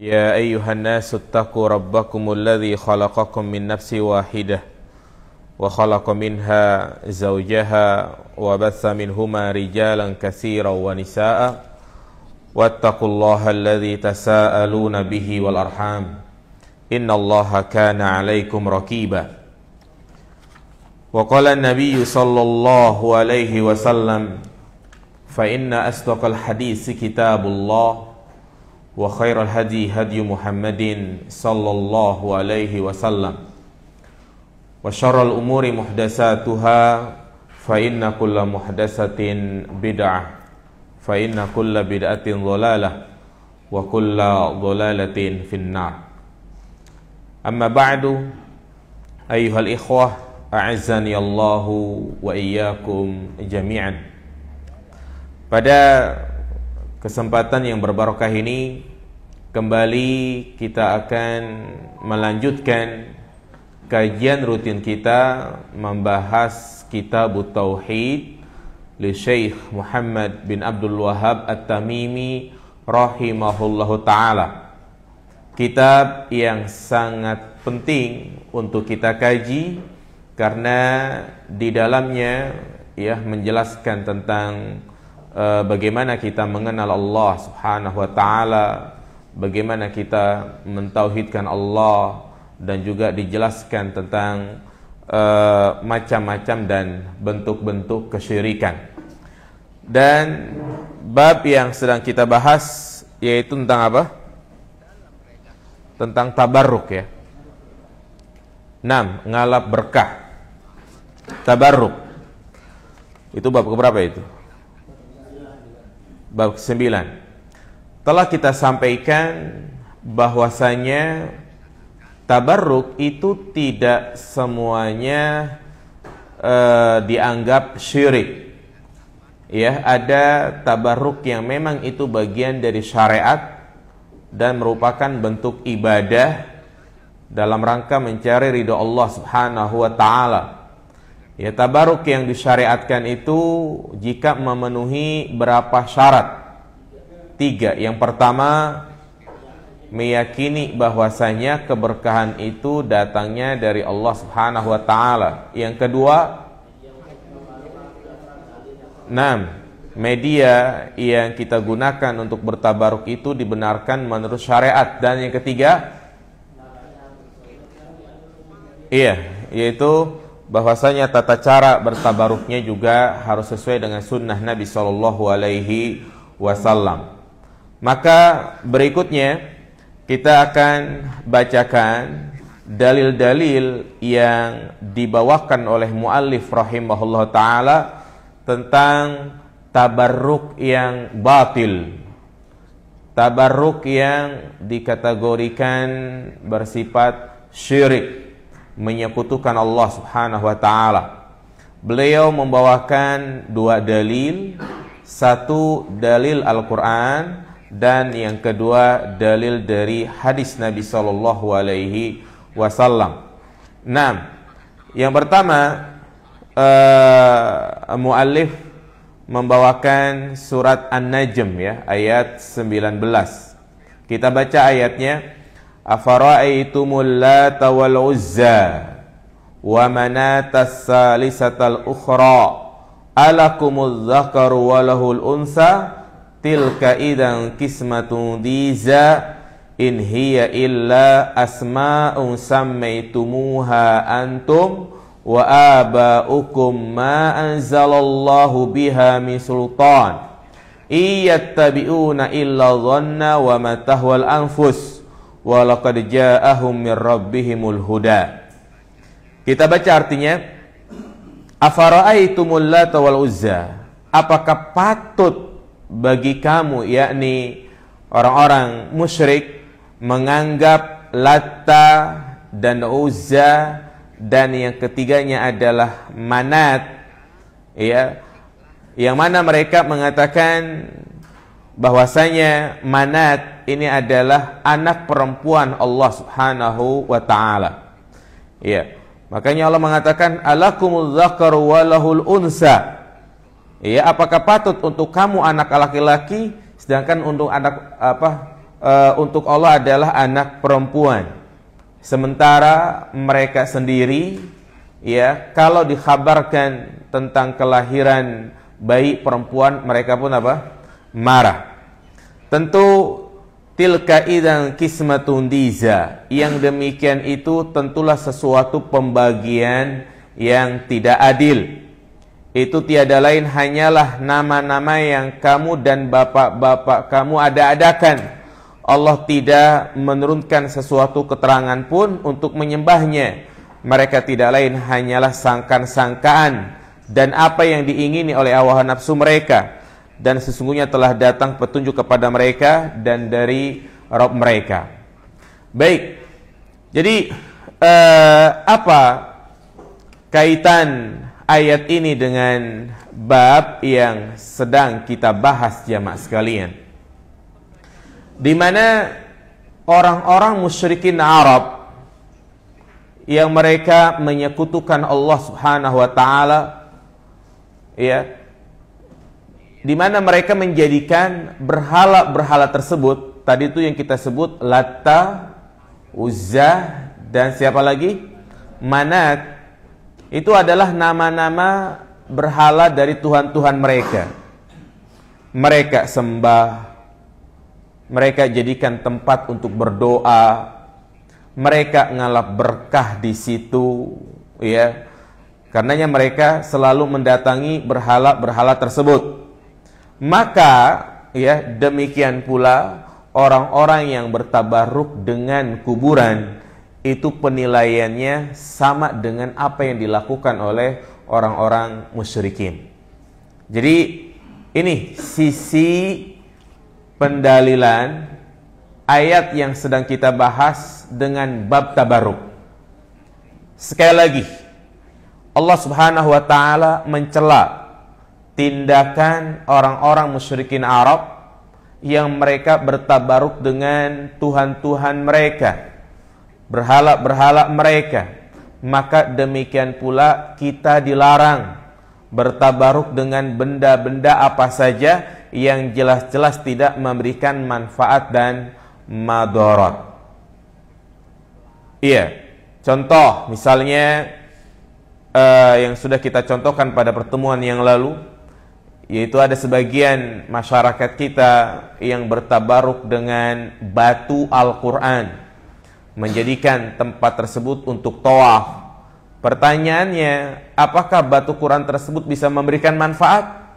يا ايها الناس اتقوا ربكم الذي خلقكم من نفس واحده وخلق منها زوجها وبث منهما رجالا كثيرا ونساء واتقوا الله الذي تساءلون به والارحام ان الله كان عليكم ركيبا وقال النبي صلى الله عليه وسلم فان اصدق الحديث كتاب الله وخير الهدي هدي محمد صلى الله عليه وسلم وشر الأمور محدثاتها فإن كل محدثة بدعة فإن كل بدعة ضلالة وكل ضلالة في النار أما بعد أيها الإخوة أعزني الله وإياكم جميعا Pada kesempatan yang berbarokah ini Kembali kita akan melanjutkan kajian rutin kita membahas kitab Tauhid li Syekh Muhammad bin Abdul Wahab At-Tamimi rahimahullahu taala. Kitab yang sangat penting untuk kita kaji karena di dalamnya ya menjelaskan tentang uh, bagaimana kita mengenal Allah Subhanahu wa taala, bagaimana kita mentauhidkan Allah dan juga dijelaskan tentang macam eh, macam-macam dan bentuk-bentuk kesyirikan. Dan bab yang sedang kita bahas yaitu tentang apa? Tentang tabarruk ya. 6. Ngalap berkah. Tabarruk. Itu bab keberapa itu? Bab ke-9 telah kita sampaikan bahwasanya tabarruk itu tidak semuanya uh, dianggap syirik. Ya, ada tabarruk yang memang itu bagian dari syariat dan merupakan bentuk ibadah dalam rangka mencari ridho Allah Subhanahu wa taala. Ya, tabarruk yang disyariatkan itu jika memenuhi berapa syarat Tiga, yang pertama meyakini bahwasanya keberkahan itu datangnya dari Allah Subhanahu wa taala. Yang kedua, enam, media yang kita gunakan untuk bertabaruk itu dibenarkan menurut syariat dan yang ketiga iya yaitu bahwasanya tata cara bertabaruknya juga harus sesuai dengan sunnah Nabi Shallallahu Alaihi Wasallam. Maka berikutnya kita akan bacakan dalil-dalil yang dibawakan oleh muallif rahimahullah taala tentang tabarruk yang batil. Tabarruk yang dikategorikan bersifat syirik, menyekutukan Allah Subhanahu wa taala. Beliau membawakan dua dalil, satu dalil Al-Qur'an dan yang kedua dalil dari hadis Nabi Shallallahu Alaihi Wasallam. Nah, yang pertama uh, muallif membawakan surat An-Najm ya ayat 19. Kita baca ayatnya Afara'aitumul Lata wal Uzza wa manatas salisatal ukhra alakumuz dhakaru walahul unsa tilka idan kismatun diza in hiya illa asma'un sammaitumuha antum wa aba'ukum ma anzalallahu biha min sultan iyattabi'una illa dhanna wa ma tahwal anfus wa laqad ja'ahum min rabbihimul huda kita baca artinya afara'aitumul lata wal uzza apakah patut bagi kamu yakni orang-orang musyrik menganggap lata dan Uzza dan yang ketiganya adalah Manat ya yang mana mereka mengatakan bahwasanya Manat ini adalah anak perempuan Allah Subhanahu wa taala. Ya. Makanya Allah mengatakan alakumul walahul unsa. Ya, apakah patut untuk kamu anak laki-laki sedangkan untuk anak apa uh, untuk Allah adalah anak perempuan. Sementara mereka sendiri ya kalau dikhabarkan tentang kelahiran bayi perempuan mereka pun apa? marah. Tentu tilka idan kismatun diza. Yang demikian itu tentulah sesuatu pembagian yang tidak adil itu tiada lain hanyalah nama-nama yang kamu dan bapak-bapak kamu ada-adakan. Allah tidak menurunkan sesuatu keterangan pun untuk menyembahnya. Mereka tidak lain hanyalah sangkan-sangkaan dan apa yang diingini oleh awal nafsu mereka. Dan sesungguhnya telah datang petunjuk kepada mereka dan dari roh mereka. Baik, jadi eh, apa kaitan ayat ini dengan bab yang sedang kita bahas jamaah sekalian. Di mana orang-orang musyrikin Arab yang mereka menyekutukan Allah Subhanahu wa taala ya di mana mereka menjadikan berhala-berhala tersebut tadi itu yang kita sebut Latta, Uzza dan siapa lagi? Manat itu adalah nama-nama berhala dari tuhan-tuhan mereka. Mereka sembah, mereka jadikan tempat untuk berdoa, mereka ngalap berkah di situ, ya. Karenanya mereka selalu mendatangi berhala-berhala tersebut. Maka, ya, demikian pula orang-orang yang bertabaruk dengan kuburan itu penilaiannya sama dengan apa yang dilakukan oleh orang-orang musyrikin. Jadi ini sisi pendalilan ayat yang sedang kita bahas dengan bab tabaruk. Sekali lagi, Allah Subhanahu wa taala mencela tindakan orang-orang musyrikin Arab yang mereka bertabaruk dengan tuhan-tuhan mereka berhala-berhala mereka, maka demikian pula kita dilarang bertabaruk dengan benda-benda apa saja yang jelas-jelas tidak memberikan manfaat dan madorot. Iya, contoh misalnya uh, yang sudah kita contohkan pada pertemuan yang lalu, yaitu ada sebagian masyarakat kita yang bertabaruk dengan batu Al-Quran menjadikan tempat tersebut untuk toaf. Pertanyaannya, apakah batu Quran tersebut bisa memberikan manfaat?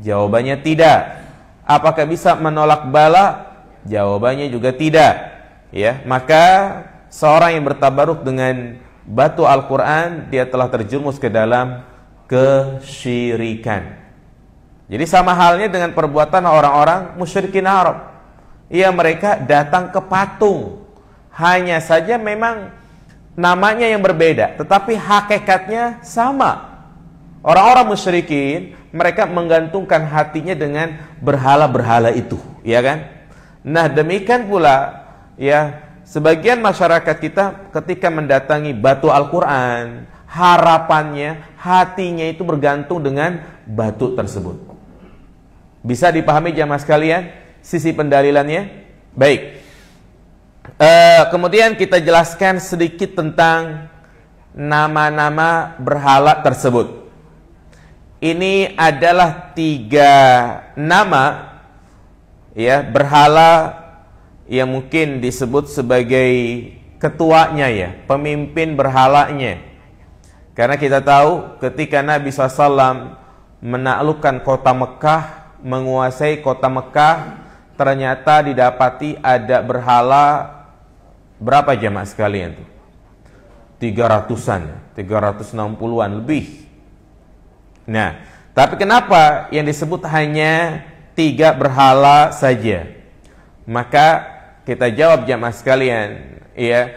Jawabannya tidak. Apakah bisa menolak bala? Jawabannya juga tidak. Ya, maka seorang yang bertabaruk dengan batu Al-Qur'an dia telah terjerumus ke dalam kesyirikan. Jadi sama halnya dengan perbuatan orang-orang musyrikin Arab. Ia mereka datang ke patung hanya saja memang namanya yang berbeda, tetapi hakikatnya sama. Orang-orang musyrikin, mereka menggantungkan hatinya dengan berhala-berhala itu, ya kan? Nah, demikian pula ya, sebagian masyarakat kita ketika mendatangi batu Al-Qur'an, harapannya, hatinya itu bergantung dengan batu tersebut. Bisa dipahami jamaah sekalian sisi pendalilannya? Baik. Uh, kemudian kita jelaskan sedikit tentang nama-nama berhala tersebut. Ini adalah tiga nama ya berhala yang mungkin disebut sebagai ketuanya ya, pemimpin berhalanya. Karena kita tahu ketika Nabi SAW menaklukkan kota Mekah, menguasai kota Mekah, ternyata didapati ada berhala berapa jamaah sekalian tuh? 300-an, 360-an lebih. Nah, tapi kenapa yang disebut hanya tiga berhala saja? Maka kita jawab jamaah sekalian, ya,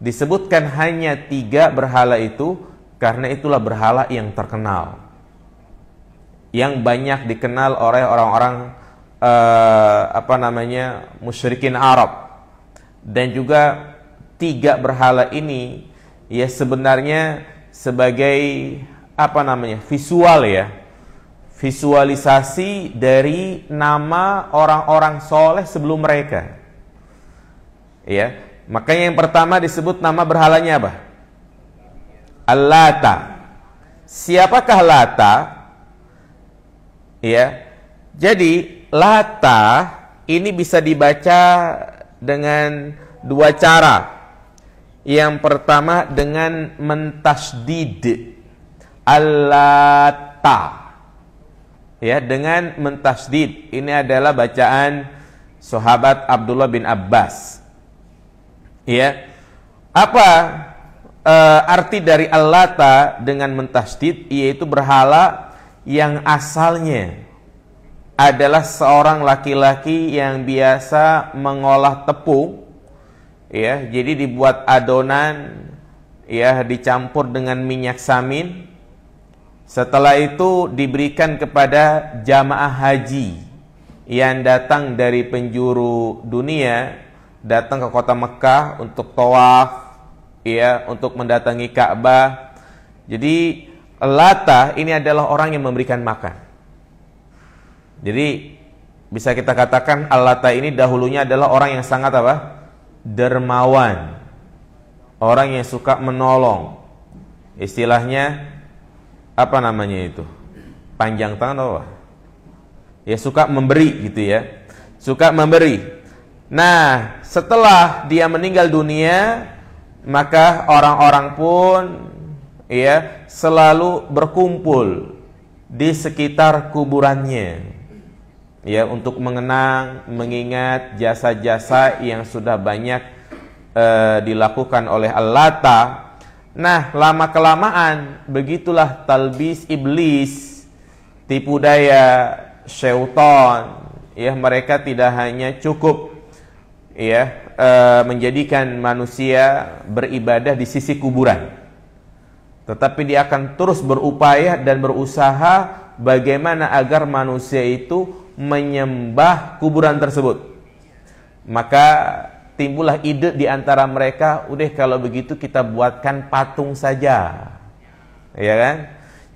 disebutkan hanya tiga berhala itu karena itulah berhala yang terkenal. Yang banyak dikenal oleh orang-orang Eh, apa namanya musyrikin Arab dan juga tiga berhala ini ya sebenarnya sebagai apa namanya visual ya visualisasi dari nama orang-orang soleh sebelum mereka ya makanya yang pertama disebut nama berhalanya apa Allata siapakah Lata ya jadi Lata ini bisa dibaca dengan dua cara. Yang pertama dengan mentasdid alata. Ya, dengan mentasdid. Ini adalah bacaan sahabat Abdullah bin Abbas. Ya. Apa e, arti dari alata dengan mentasdid yaitu berhala yang asalnya adalah seorang laki-laki yang biasa mengolah tepung ya jadi dibuat adonan ya dicampur dengan minyak samin setelah itu diberikan kepada jamaah haji yang datang dari penjuru dunia datang ke kota Mekah untuk tawaf ya untuk mendatangi Ka'bah jadi Lata ini adalah orang yang memberikan makan jadi bisa kita katakan al ini dahulunya adalah orang yang sangat apa? dermawan. Orang yang suka menolong. Istilahnya apa namanya itu? Panjang tangan apa? Ya suka memberi gitu ya. Suka memberi. Nah, setelah dia meninggal dunia, maka orang-orang pun ya selalu berkumpul di sekitar kuburannya ya untuk mengenang, mengingat jasa-jasa yang sudah banyak e, dilakukan oleh Allata. Nah, lama kelamaan begitulah talbis iblis, tipu daya syaitan. Ya, mereka tidak hanya cukup ya e, menjadikan manusia beribadah di sisi kuburan. Tetapi dia akan terus berupaya dan berusaha bagaimana agar manusia itu menyembah kuburan tersebut. Maka timbullah ide di antara mereka, udah kalau begitu kita buatkan patung saja. Ya kan?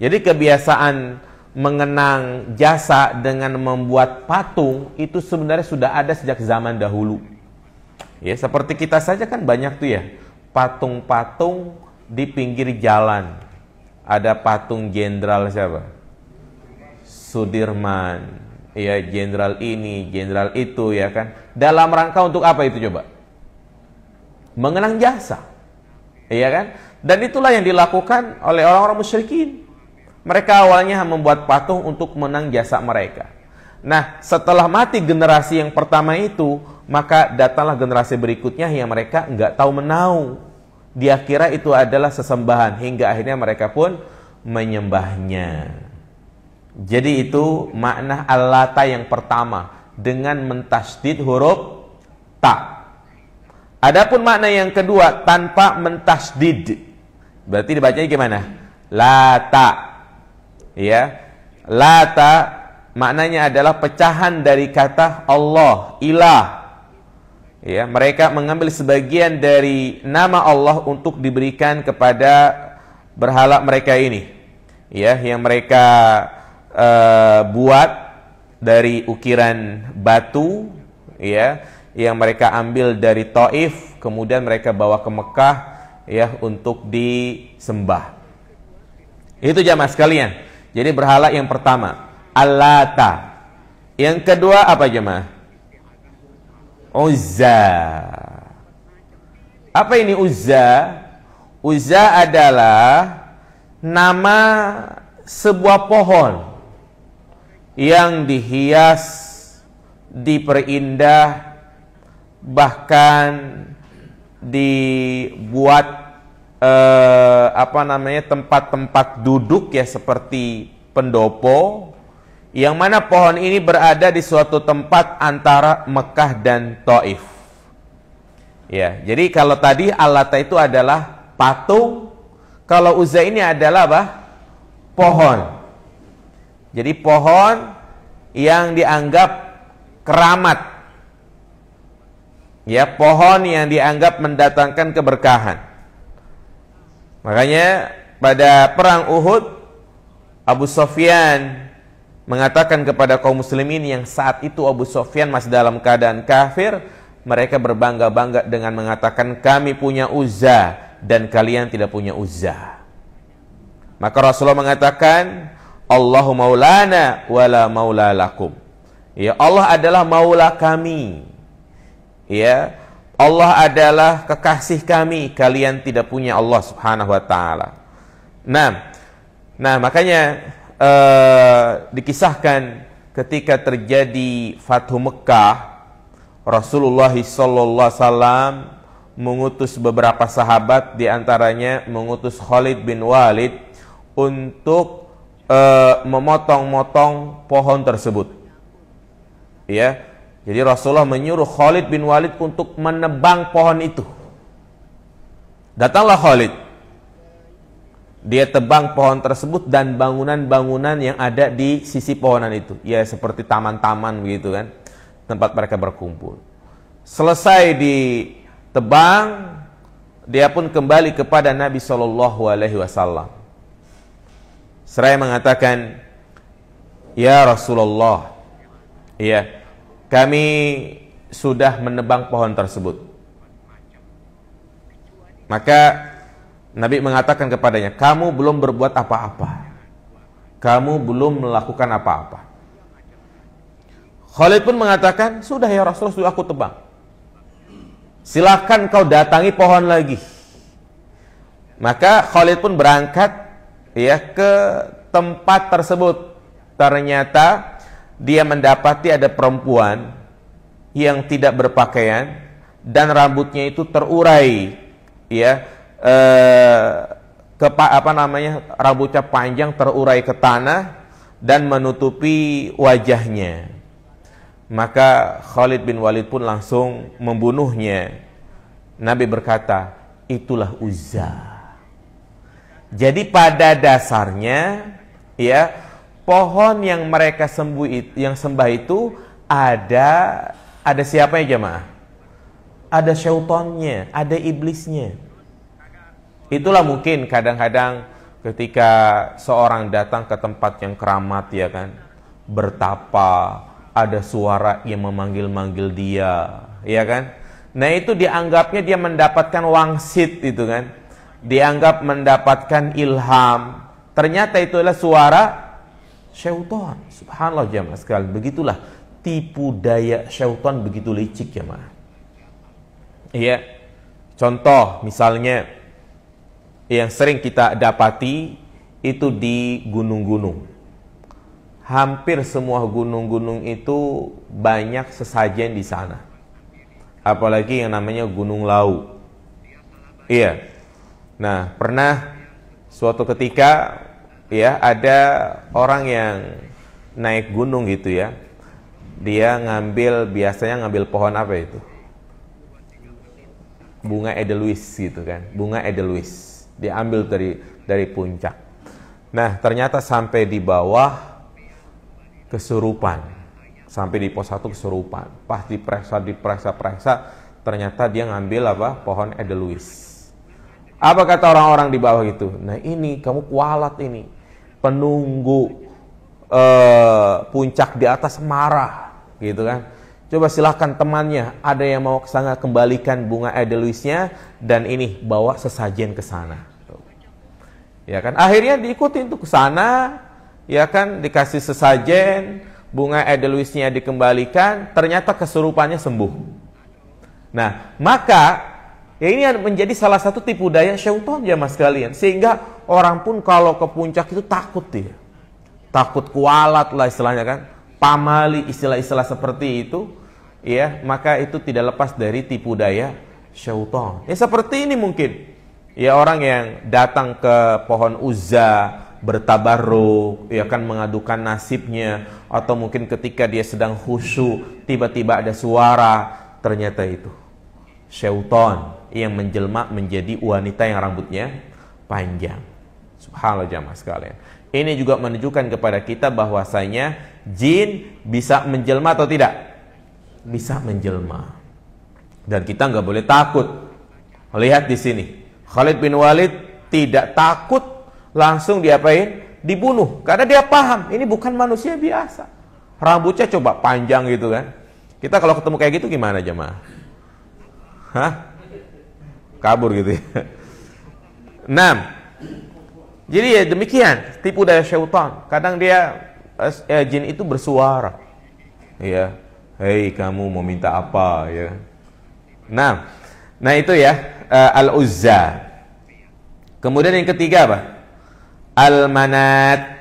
Jadi kebiasaan mengenang jasa dengan membuat patung itu sebenarnya sudah ada sejak zaman dahulu. Ya, seperti kita saja kan banyak tuh ya, patung-patung di pinggir jalan. Ada patung jenderal siapa? Sudirman ya jenderal ini, jenderal itu ya kan. Dalam rangka untuk apa itu coba? Mengenang jasa. Iya kan? Dan itulah yang dilakukan oleh orang-orang musyrikin. Mereka awalnya membuat patung untuk menang jasa mereka. Nah, setelah mati generasi yang pertama itu, maka datanglah generasi berikutnya yang mereka nggak tahu menau. Dia kira itu adalah sesembahan hingga akhirnya mereka pun menyembahnya. Jadi itu makna alata yang pertama dengan mentasdid huruf ta. Adapun makna yang kedua tanpa mentasdid. Berarti dibacanya gimana? Lata. Ya. Lata maknanya adalah pecahan dari kata Allah, ilah. Ya, mereka mengambil sebagian dari nama Allah untuk diberikan kepada berhala mereka ini. Ya, yang mereka Eh, buat dari ukiran batu ya yang mereka ambil dari Taif kemudian mereka bawa ke Mekah ya untuk disembah. Itu jamaah sekalian. Jadi berhala yang pertama Alata. Yang kedua apa jemaah? Uzza. Apa ini Uzza? Uzza adalah nama sebuah pohon yang dihias, diperindah, bahkan dibuat eh, apa namanya tempat-tempat duduk ya seperti pendopo yang mana pohon ini berada di suatu tempat antara Mekah dan Taif. Ya, jadi kalau tadi Alata itu adalah patung, kalau Uza ini adalah apa? pohon. Jadi pohon yang dianggap keramat. Ya, pohon yang dianggap mendatangkan keberkahan. Makanya pada perang Uhud Abu Sofyan mengatakan kepada kaum muslimin yang saat itu Abu Sofyan masih dalam keadaan kafir, mereka berbangga-bangga dengan mengatakan kami punya Uzza dan kalian tidak punya Uzza. Maka Rasulullah mengatakan, Allahu maulana wala maula lakum. Ya, Allah adalah maula kami. Ya, Allah adalah kekasih kami. Kalian tidak punya Allah Subhanahu wa taala. Nah, nah makanya uh, dikisahkan ketika terjadi Fathu Mekah, Rasulullah sallallahu alaihi mengutus beberapa sahabat diantaranya mengutus Khalid bin Walid untuk uh, memotong-motong pohon tersebut. Ya. Jadi Rasulullah menyuruh Khalid bin Walid untuk menebang pohon itu. Datanglah Khalid. Dia tebang pohon tersebut dan bangunan-bangunan yang ada di sisi pohonan itu. Ya seperti taman-taman begitu kan. Tempat mereka berkumpul. Selesai ditebang, dia pun kembali kepada Nabi Shallallahu Alaihi Wasallam. Seraya mengatakan, Ya Rasulullah, ya, kami sudah menebang pohon tersebut. Maka Nabi mengatakan kepadanya, kamu belum berbuat apa-apa. Kamu belum melakukan apa-apa. Khalid pun mengatakan, sudah ya Rasulullah, sudah aku tebang. Silahkan kau datangi pohon lagi. Maka Khalid pun berangkat ya ke tempat tersebut. Ternyata dia mendapati ada perempuan yang tidak berpakaian dan rambutnya itu terurai ya eh, ke apa namanya rambutnya panjang terurai ke tanah dan menutupi wajahnya maka Khalid bin Walid pun langsung membunuhnya Nabi berkata itulah Uzza jadi pada dasarnya ya pohon yang mereka sembuh yang sembah itu ada ada siapa ya jemaah? Ada syaitonnya, ada iblisnya. Itulah mungkin kadang-kadang ketika seorang datang ke tempat yang keramat ya kan, bertapa, ada suara yang memanggil-manggil dia, ya kan? Nah itu dianggapnya dia mendapatkan wangsit itu kan dianggap mendapatkan ilham. Ternyata itulah suara syaitan. Subhanallah jemaah sekali. Begitulah tipu daya syaitan begitu licik ya jamaah. Iya. Contoh misalnya yang sering kita dapati itu di gunung-gunung. Hampir semua gunung-gunung itu banyak sesajen di sana. Apalagi yang namanya gunung lau. Iya, Nah, pernah suatu ketika ya ada orang yang naik gunung gitu ya. Dia ngambil biasanya ngambil pohon apa itu? Bunga edelweiss gitu kan. Bunga edelweiss. Diambil dari dari puncak. Nah, ternyata sampai di bawah kesurupan. Sampai di pos satu kesurupan. Pas diperiksa diperiksa-periksa ternyata dia ngambil apa? Pohon edelweiss apa kata orang-orang di bawah itu? Nah ini kamu kualat ini. Penunggu eh, puncak di atas marah gitu kan. Coba silahkan temannya, ada yang mau kesana kembalikan bunga edelweissnya dan ini bawa sesajen ke sana. Ya kan, akhirnya diikuti untuk ke sana, ya kan dikasih sesajen, bunga edelweissnya dikembalikan, ternyata kesurupannya sembuh. Nah, maka Ya ini menjadi salah satu tipu daya syaitan ya mas kalian. Sehingga orang pun kalau ke puncak itu takut dia. Takut kualat lah istilahnya kan. Pamali istilah-istilah seperti itu. Ya maka itu tidak lepas dari tipu daya syaitan. Ya seperti ini mungkin. Ya orang yang datang ke pohon uzza bertabaruk, ya kan mengadukan nasibnya atau mungkin ketika dia sedang khusyuk tiba-tiba ada suara ternyata itu syaitan yang menjelma menjadi wanita yang rambutnya panjang. Subhanallah jamaah sekalian. Ini juga menunjukkan kepada kita bahwasanya jin bisa menjelma atau tidak? Bisa menjelma. Dan kita nggak boleh takut. Lihat di sini. Khalid bin Walid tidak takut langsung diapain? Dibunuh. Karena dia paham ini bukan manusia biasa. Rambutnya coba panjang gitu kan. Kita kalau ketemu kayak gitu gimana jemaah? Hah? kabur gitu ya. Enam. jadi ya demikian tipu daya syaitan. Kadang dia eh, eh jin itu bersuara, ya, hei kamu mau minta apa ya. Nah, nah itu ya eh, al uzza. Kemudian yang ketiga apa? Al manat.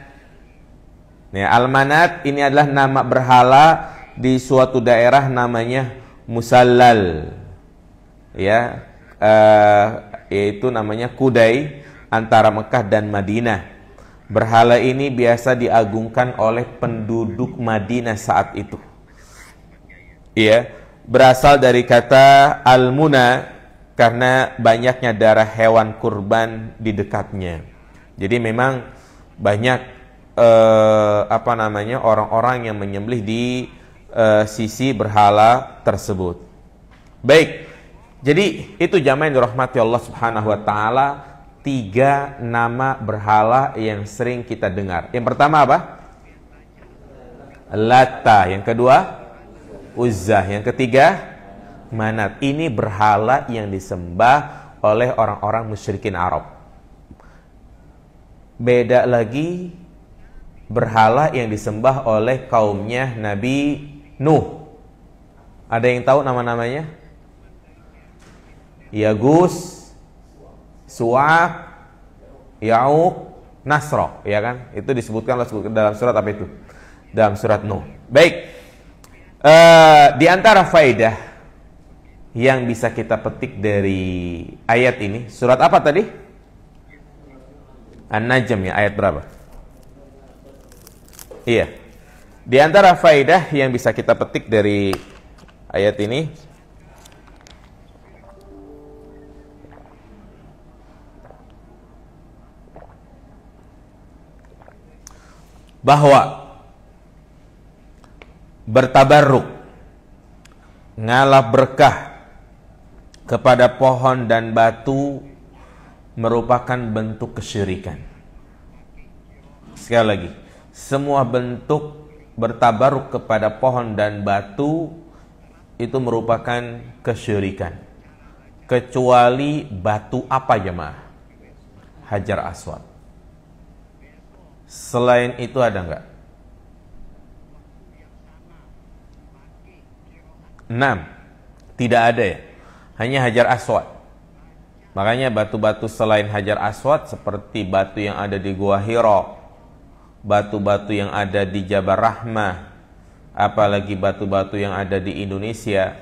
al manat ini adalah nama berhala di suatu daerah namanya musallal. Ya, uh, yaitu namanya Kudai antara Mekah dan Madinah. Berhala ini biasa diagungkan oleh penduduk Madinah saat itu. Iya, berasal dari kata al-muna karena banyaknya darah hewan kurban di dekatnya. Jadi memang banyak eh, apa namanya orang-orang yang menyembelih di eh, sisi berhala tersebut. Baik, jadi itu jamaah yang dirahmati Allah Subhanahu wa taala, tiga nama berhala yang sering kita dengar. Yang pertama apa? Lata, yang kedua Uzzah, yang ketiga Manat. Ini berhala yang disembah oleh orang-orang musyrikin Arab. Beda lagi berhala yang disembah oleh kaumnya Nabi Nuh. Ada yang tahu nama-namanya? Yagus, Suak, Yauk, Nasro, ya kan? Itu disebutkan dalam surat apa itu? Dalam surat Nuh. Baik. E, di antara faidah yang bisa kita petik dari ayat ini, surat apa tadi? An-Najm ya, ayat berapa? Iya. Di antara faidah yang bisa kita petik dari ayat ini, bahwa bertabarruk ngalah berkah kepada pohon dan batu merupakan bentuk kesyirikan. Sekali lagi, semua bentuk bertabaruk kepada pohon dan batu itu merupakan kesyirikan. Kecuali batu apa jemaah? Hajar Aswad. Selain itu ada enggak? Enam. Tidak ada ya. Hanya hajar aswad. Makanya batu-batu selain hajar aswad seperti batu yang ada di Gua Hiro, batu-batu yang ada di Jabar Rahmah, apalagi batu-batu yang ada di Indonesia,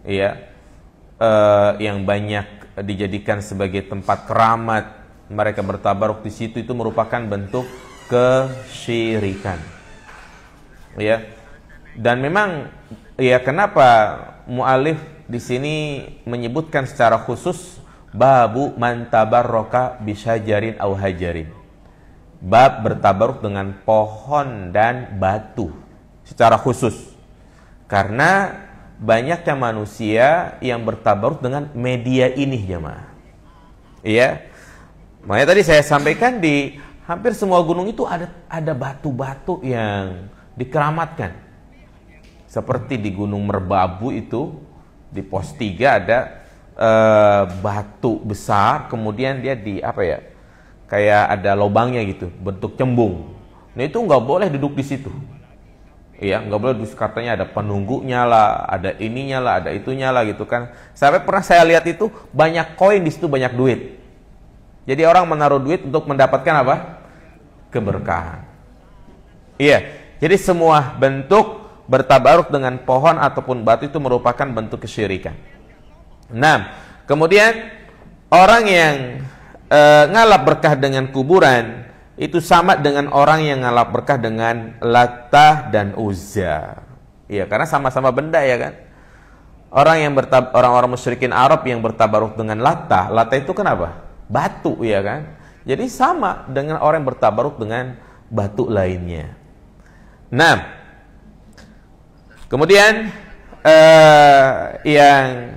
ya, eh, yang banyak dijadikan sebagai tempat keramat, mereka bertabaruk di situ itu merupakan bentuk kesyirikan. Ya. Dan memang ya kenapa mualif di sini menyebutkan secara khusus babu man tabarroka bisajarin au hajarin. Bab bertabaruk dengan pohon dan batu secara khusus. Karena banyaknya manusia yang bertabaruk dengan media ini jemaah. Iya. Makanya tadi saya sampaikan di hampir semua gunung itu ada ada batu-batu yang dikeramatkan. Seperti di Gunung Merbabu itu di pos 3 ada eh, batu besar, kemudian dia di apa ya? Kayak ada lubangnya gitu, bentuk cembung. Nah itu nggak boleh duduk di situ. Iya, nggak boleh duduk katanya ada penunggunya lah, ada ininya lah, ada itunya lah gitu kan. Sampai pernah saya lihat itu banyak koin di situ banyak duit. Jadi orang menaruh duit untuk mendapatkan apa? Keberkahan. Iya. Jadi semua bentuk bertabaruk dengan pohon ataupun batu itu merupakan bentuk kesyirikan. Nah, kemudian orang yang e, ngalap berkah dengan kuburan itu sama dengan orang yang ngalap berkah dengan Lata dan Uzza. Iya, karena sama-sama benda ya kan. Orang yang bertab orang-orang musyrikin Arab yang bertabaruk dengan Lata, Lata itu kenapa? batu ya kan. Jadi sama dengan orang yang bertabaruk dengan batu lainnya. Nah, kemudian eh, yang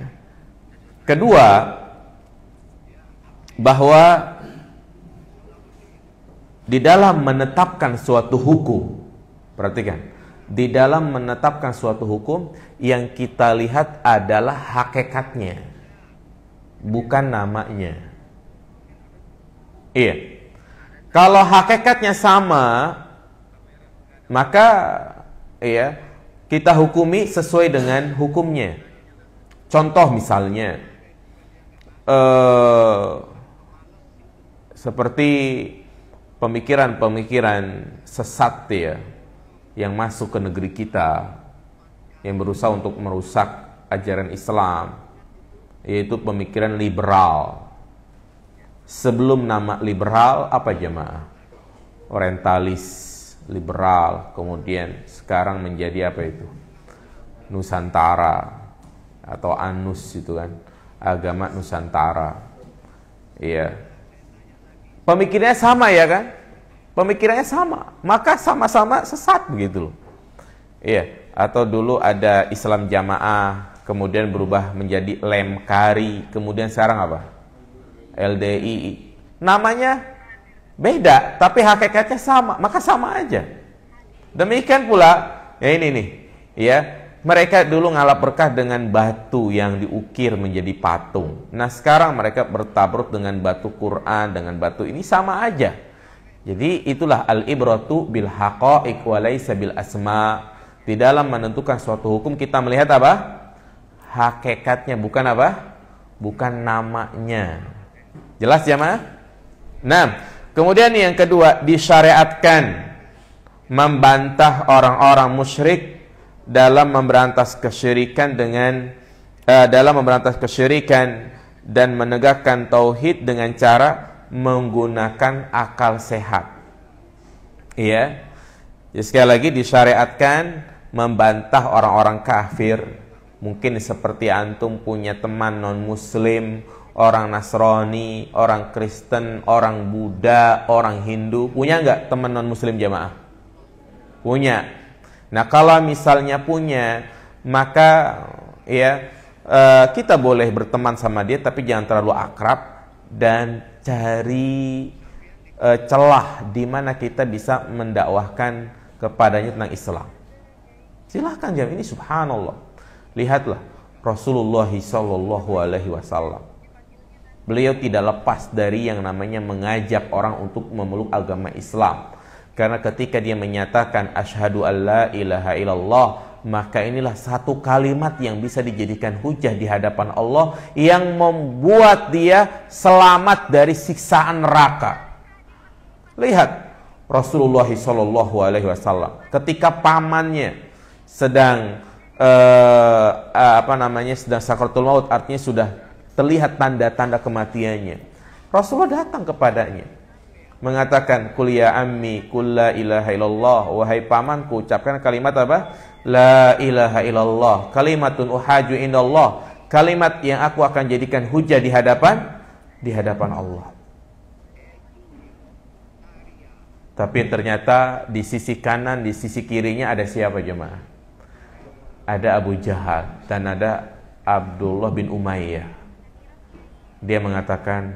kedua bahwa di dalam menetapkan suatu hukum, perhatikan, di dalam menetapkan suatu hukum yang kita lihat adalah hakikatnya, bukan namanya. Iya. Kalau hakikatnya sama, maka iya, kita hukumi sesuai dengan hukumnya. Contoh misalnya, eh, seperti pemikiran-pemikiran sesat ya, yang masuk ke negeri kita, yang berusaha untuk merusak ajaran Islam, yaitu pemikiran liberal, Sebelum nama liberal apa jemaah? Orientalis, liberal, kemudian sekarang menjadi apa itu? Nusantara atau anus itu kan, agama Nusantara. Iya. Pemikirannya sama ya kan? Pemikirannya sama, maka sama-sama sesat begitu loh. Iya, atau dulu ada Islam jamaah, kemudian berubah menjadi lemkari, kemudian sekarang apa? LDII Namanya beda, tapi hakikatnya sama, maka sama aja. Demikian pula, ya ini nih, ya mereka dulu ngalap berkah dengan batu yang diukir menjadi patung. Nah sekarang mereka bertabrut dengan batu Quran, dengan batu ini sama aja. Jadi itulah al-ibratu bil haqa'iq wa bil asma. Di dalam menentukan suatu hukum kita melihat apa? Hakikatnya bukan apa? Bukan namanya. Jelas jamaah? Ya, nah, kemudian yang kedua disyariatkan membantah orang-orang musyrik dalam memberantas kesyirikan dengan uh, dalam memberantas kesyirikan dan menegakkan tauhid dengan cara menggunakan akal sehat. Iya. Jadi ya, sekali lagi disyariatkan membantah orang-orang kafir. Mungkin seperti antum punya teman non muslim orang Nasrani, orang Kristen, orang Buddha, orang Hindu, punya nggak teman non Muslim jamaah? Punya. Nah kalau misalnya punya, maka ya eh, kita boleh berteman sama dia, tapi jangan terlalu akrab dan cari eh, celah di mana kita bisa mendakwahkan kepadanya tentang Islam. Silahkan jam ini subhanallah. Lihatlah Rasulullah SAW. Beliau tidak lepas dari yang namanya mengajak orang untuk memeluk agama Islam. Karena ketika dia menyatakan asyhadu alla ilaha illallah, maka inilah satu kalimat yang bisa dijadikan hujah di hadapan Allah yang membuat dia selamat dari siksaan neraka. Lihat Rasulullah Shallallahu Alaihi Wasallam ketika pamannya sedang uh, apa namanya sedang sakratul maut artinya sudah terlihat tanda-tanda kematiannya. Rasulullah datang kepadanya mengatakan kuliah ammi kulla ilaha illallah wahai pamanku ucapkan kalimat apa la ilaha illallah kalimatun uhaju indallah kalimat yang aku akan jadikan hujah di hadapan di hadapan Allah tapi ternyata di sisi kanan di sisi kirinya ada siapa jemaah ada Abu Jahal dan ada Abdullah bin Umayyah dia mengatakan,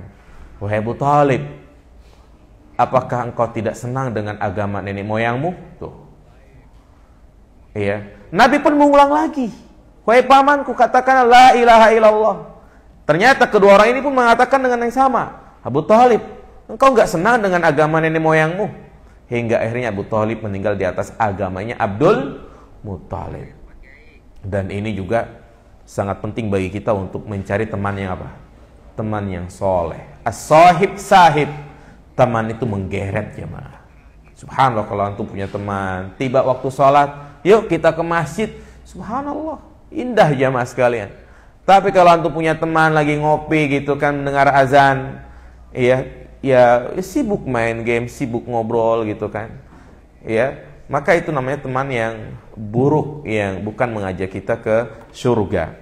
Wahai Abu Talib, apakah engkau tidak senang dengan agama nenek moyangmu? Tuh. Iya. Nabi pun mengulang lagi. Wahai pamanku, katakan la ilaha illallah. Ternyata kedua orang ini pun mengatakan dengan yang sama. Abu Talib, engkau nggak senang dengan agama nenek moyangmu? Hingga akhirnya Abu Talib meninggal di atas agamanya Abdul Muthalib. Dan ini juga sangat penting bagi kita untuk mencari teman yang apa? teman yang soleh. As-sahib Teman itu menggeret jemaah. Subhanallah kalau antum punya teman. Tiba waktu sholat, yuk kita ke masjid. Subhanallah, indah mas sekalian. Tapi kalau antum punya teman lagi ngopi gitu kan mendengar azan, ya ya sibuk main game, sibuk ngobrol gitu kan. Ya, maka itu namanya teman yang buruk yang bukan mengajak kita ke surga.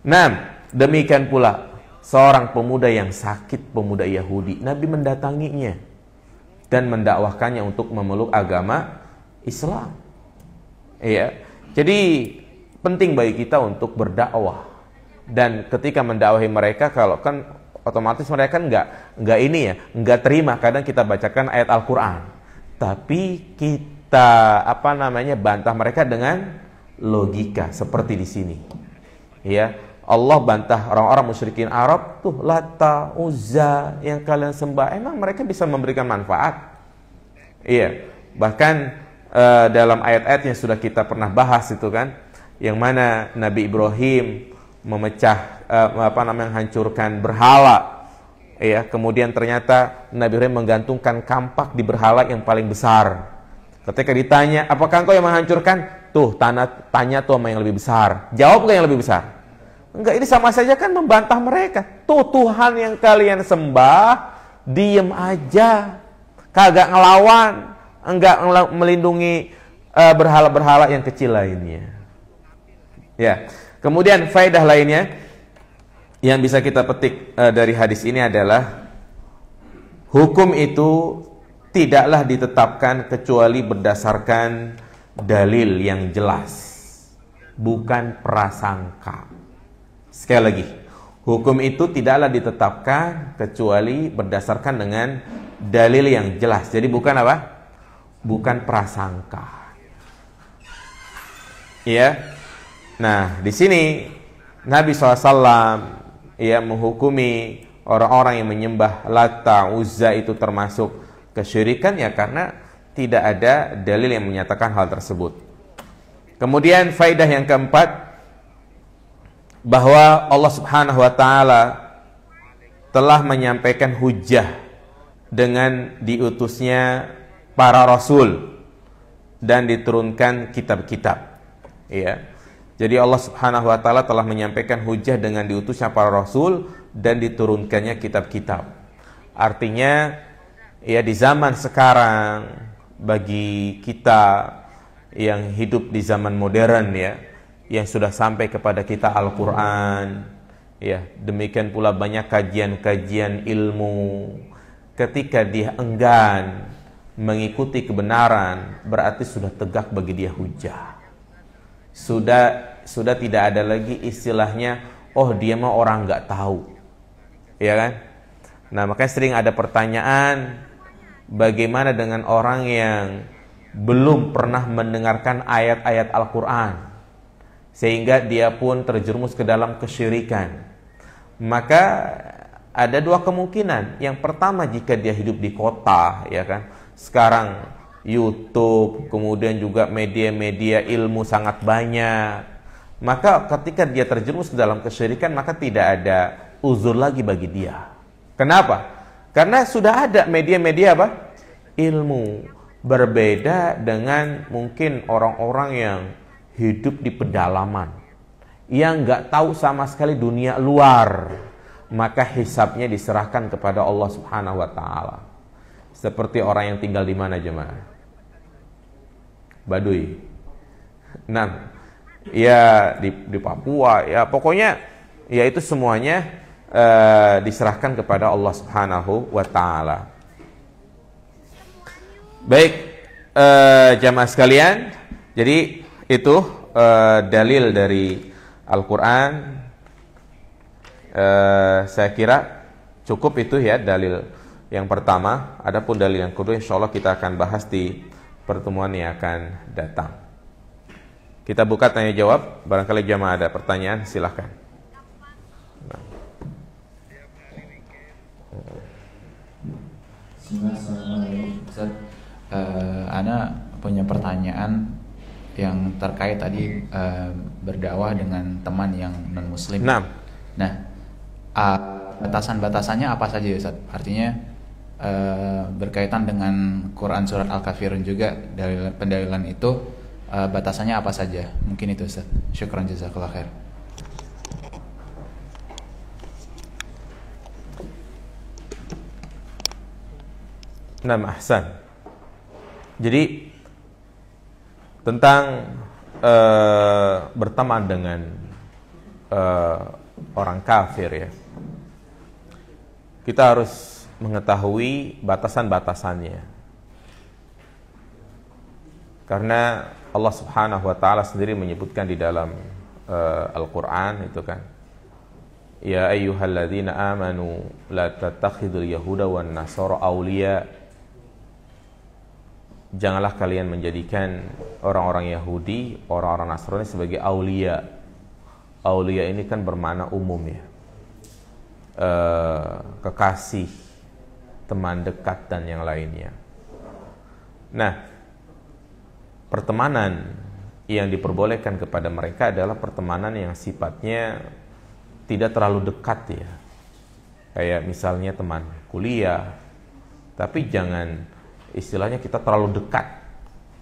Nah, demikian pula seorang pemuda yang sakit, pemuda Yahudi. Nabi mendatanginya dan mendakwahkannya untuk memeluk agama Islam. Iya. Jadi penting bagi kita untuk berdakwah. Dan ketika mendakwahi mereka kalau kan otomatis mereka kan nggak nggak ini ya, nggak terima kadang kita bacakan ayat Al-Qur'an. Tapi kita apa namanya bantah mereka dengan logika seperti di sini. Ya, Allah bantah orang-orang musyrikin Arab tuh Lata, Uzza yang kalian sembah emang mereka bisa memberikan manfaat iya bahkan uh, dalam ayat-ayat yang sudah kita pernah bahas itu kan yang mana Nabi Ibrahim memecah uh, apa namanya menghancurkan berhala iya kemudian ternyata Nabi Ibrahim menggantungkan kampak di berhala yang paling besar ketika ditanya apakah engkau yang menghancurkan tuh tanah tanya tuh sama yang lebih besar jawab yang lebih besar Enggak, ini sama saja kan membantah mereka. Tuh Tuhan yang kalian sembah, diem aja. Kagak ngelawan, enggak melindungi eh, berhala-berhala yang kecil lainnya. Ya. Kemudian faedah lainnya yang bisa kita petik eh, dari hadis ini adalah hukum itu tidaklah ditetapkan kecuali berdasarkan dalil yang jelas, bukan prasangka. Sekali lagi, hukum itu tidaklah ditetapkan kecuali berdasarkan dengan dalil yang jelas. Jadi bukan apa? Bukan prasangka. Ya. Nah, di sini Nabi SAW ya menghukumi orang-orang yang menyembah Lata, Uzza itu termasuk kesyirikan ya karena tidak ada dalil yang menyatakan hal tersebut. Kemudian faidah yang keempat bahwa Allah Subhanahu wa taala telah menyampaikan hujah dengan diutusnya para rasul dan diturunkan kitab-kitab. Ya. Jadi Allah Subhanahu wa taala telah menyampaikan hujah dengan diutusnya para rasul dan diturunkannya kitab-kitab. Artinya ya di zaman sekarang bagi kita yang hidup di zaman modern ya yang sudah sampai kepada kita Al-Qur'an. Ya, demikian pula banyak kajian-kajian ilmu. Ketika dia enggan mengikuti kebenaran, berarti sudah tegak bagi dia hujah. Sudah sudah tidak ada lagi istilahnya oh dia mah orang nggak tahu. Ya kan? Nah, makanya sering ada pertanyaan bagaimana dengan orang yang belum pernah mendengarkan ayat-ayat Al-Qur'an? sehingga dia pun terjerumus ke dalam kesyirikan. Maka ada dua kemungkinan. Yang pertama jika dia hidup di kota, ya kan. Sekarang YouTube, kemudian juga media-media ilmu sangat banyak. Maka ketika dia terjerumus ke dalam kesyirikan, maka tidak ada uzur lagi bagi dia. Kenapa? Karena sudah ada media-media apa? Ilmu berbeda dengan mungkin orang-orang yang hidup di pedalaman ia nggak tahu sama sekali dunia luar maka hisapnya diserahkan kepada Allah Subhanahu wa taala seperti orang yang tinggal di mana jemaah Baduy nah ya di, di Papua ya pokoknya ya itu semuanya uh, diserahkan kepada Allah Subhanahu wa taala baik uh, eh, jamaah sekalian jadi itu uh, dalil dari Al-Quran uh, saya kira cukup itu ya dalil yang pertama adapun dalil yang kedua insya Allah kita akan bahas di pertemuan yang akan datang kita buka tanya jawab barangkali jamaah ada pertanyaan silahkan nah. Assalamualaikum. Uh, Ana punya pertanyaan yang terkait tadi uh, berdakwah dengan teman yang non muslim. Nah, nah uh, batasan-batasannya apa saja ya Ustaz? Artinya uh, berkaitan dengan Quran surat Al-Kafirun juga dari pendalilan itu uh, batasannya apa saja? Mungkin itu Ustaz. Syukran jazakallahu khair. Nah, ahsan. Jadi tentang uh, berteman dengan uh, orang kafir ya. Kita harus mengetahui batasan-batasannya. Karena Allah Subhanahu wa taala sendiri menyebutkan di dalam uh, Al-Qur'an itu kan. Ya ayyuhalladzina amanu la tattakhidul yahuda wan nasara awliya janganlah kalian menjadikan orang-orang Yahudi, orang-orang Nasrani sebagai aulia. Aulia ini kan bermakna umum ya. E, kekasih, teman dekat dan yang lainnya. Nah, pertemanan yang diperbolehkan kepada mereka adalah pertemanan yang sifatnya tidak terlalu dekat ya. Kayak misalnya teman kuliah, tapi jangan istilahnya kita terlalu dekat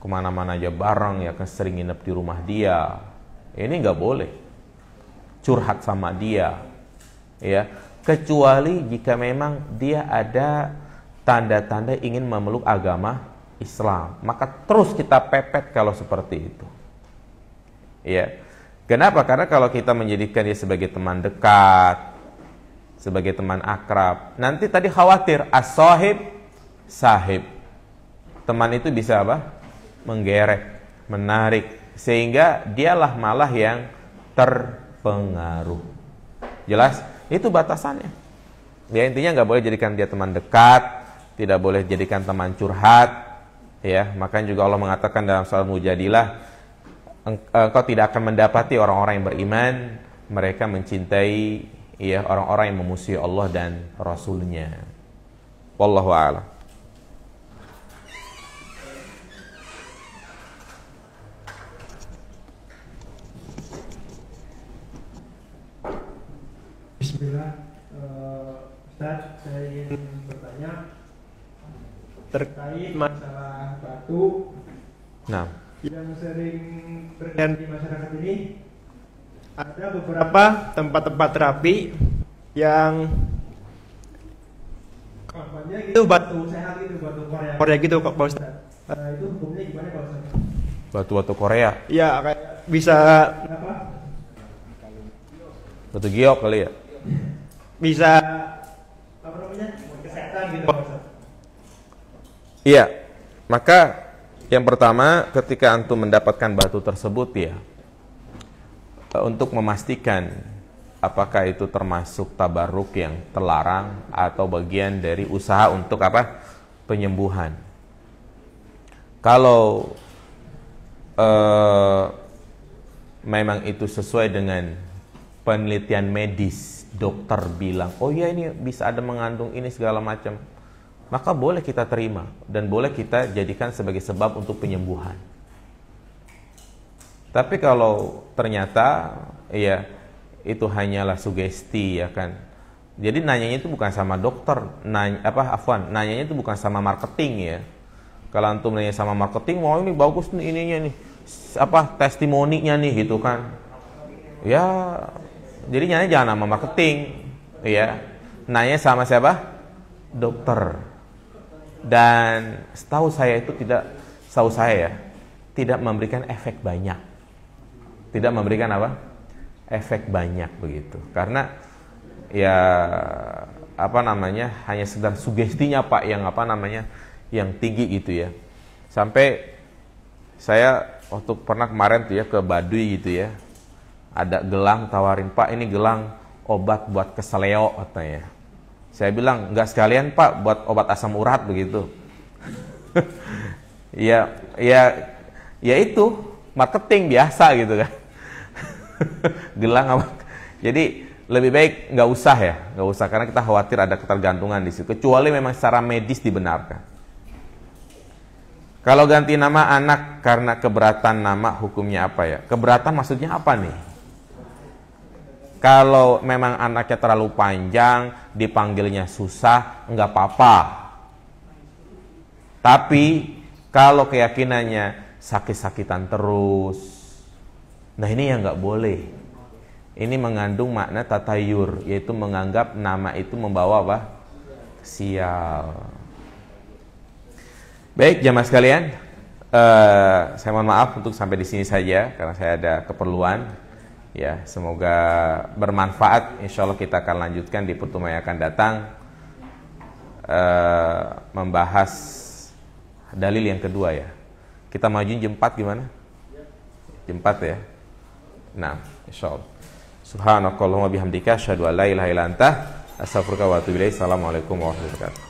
kemana-mana aja bareng ya kan sering nginep di rumah dia ini nggak boleh curhat sama dia ya kecuali jika memang dia ada tanda-tanda ingin memeluk agama Islam maka terus kita pepet kalau seperti itu ya kenapa karena kalau kita menjadikan dia sebagai teman dekat sebagai teman akrab nanti tadi khawatir asohib sahib teman itu bisa apa? Menggerek, menarik, sehingga dialah malah yang terpengaruh. Jelas? Itu batasannya. Ya intinya nggak boleh jadikan dia teman dekat, tidak boleh jadikan teman curhat. Ya, makanya juga Allah mengatakan dalam surat mujadilah, engkau e, tidak akan mendapati orang-orang yang beriman, mereka mencintai ya orang-orang yang memusuhi Allah dan Rasulnya. Wallahu a'lam. Eh, Ustaz, saya ingin bertanya terkait masalah batu nah. yang sering terjadi di masyarakat ini. Ada beberapa tempat-tempat terapi yang korbannya gitu, itu batu sehat gitu, batu Korea. Gitu. Korea gitu kok, Pak Ustaz. Nah, itu hukumnya gimana Pak Ustaz? Batu-batu Korea? Ya kayak bisa apa? Batu giok kali ya? bisa gitu, oh. Iya, maka yang pertama ketika antum mendapatkan batu tersebut ya e, untuk memastikan apakah itu termasuk tabaruk yang terlarang atau bagian dari usaha untuk apa penyembuhan. Kalau eh, memang itu sesuai dengan penelitian medis dokter bilang, oh ya ini bisa ada mengandung ini segala macam, maka boleh kita terima dan boleh kita jadikan sebagai sebab untuk penyembuhan. Tapi kalau ternyata ya itu hanyalah sugesti ya kan. Jadi nanyanya itu bukan sama dokter, nanya, apa Afwan, nanyanya itu bukan sama marketing ya. Kalau antum nanya sama marketing, wah ini bagus nih ininya nih, apa testimoninya nih gitu kan. Ya jadi nanya jangan sama marketing, ya. Nanya sama siapa? Dokter. Dan setahu saya itu tidak, setahu saya ya, tidak memberikan efek banyak. Tidak memberikan apa? Efek banyak begitu. Karena ya apa namanya hanya sekedar sugestinya pak yang apa namanya yang tinggi gitu ya sampai saya untuk pernah kemarin tuh ya ke Baduy gitu ya ada gelang tawarin pak ini gelang obat buat keseleo katanya saya bilang nggak sekalian pak buat obat asam urat begitu ya ya ya itu marketing biasa gitu kan gelang apa jadi lebih baik nggak usah ya nggak usah karena kita khawatir ada ketergantungan di situ kecuali memang secara medis dibenarkan kalau ganti nama anak karena keberatan nama hukumnya apa ya keberatan maksudnya apa nih kalau memang anaknya terlalu panjang, dipanggilnya susah, nggak apa-apa. Tapi kalau keyakinannya sakit-sakitan terus, nah ini yang nggak boleh. Ini mengandung makna tatayur, yaitu menganggap nama itu membawa apa? Sial. Baik, jamaah sekalian, uh, saya mohon maaf untuk sampai di sini saja karena saya ada keperluan ya semoga bermanfaat insya Allah kita akan lanjutkan di pertemuan yang akan datang uh, membahas dalil yang kedua ya kita majuin jam gimana? jam ya nah insya Allah subhanakallahumma bihamdika syahadu ala ilaha ilaih assalamualaikum warahmatullahi wabarakatuh